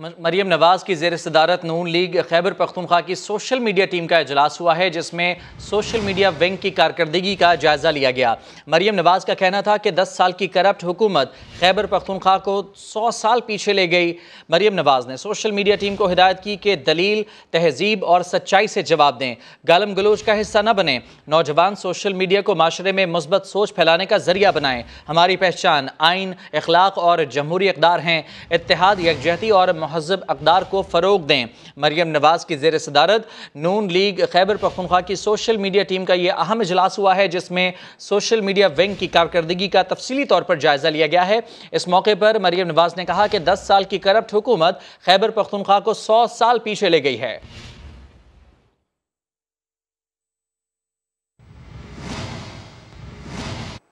मरीम नवाज़ की जेर सदारत नून लीग खैबर पख्तनख्वा की सोशल मीडिया टीम का अजलास हुआ है जिसमें सोशल मीडिया विंग की कारकर्दगी का जायज़ा लिया गया मरीम नवाज़ का कहना था कि 10 साल की करप्ट हुकूमत खैबर पख्तनख्वा को 100 साल पीछे ले गई मरीम नवाज़ ने सोशल मीडिया टीम को हिदायत की कि दलील तहजीब और सच्चाई से जवाब दें गालम गलोच का हिस्सा न बने नौजवान सोशल मीडिया को माशरे में मस्बत सोच फैलाने का जरिया बनाएँ हमारी पहचान आइन अखलाक और जमहूरी इकदार हैं इतिहाद यकजहती और महजब अकदार को फ़रोग दें मरीम नवाज़ की जेर सदारत नून लीग खैबर पखनखा की सोशल मीडिया टीम का यह अहम इजलास हुआ है जिसमें सोशल मीडिया विंग की कारकर्दगी का तफसली तौर पर जायज़ा लिया गया है इस मौके पर मरीम नवाज़ ने कहा कि दस साल की करप्ट हुकूमत खैबर पखनखा को सौ साल पीछे ले गई है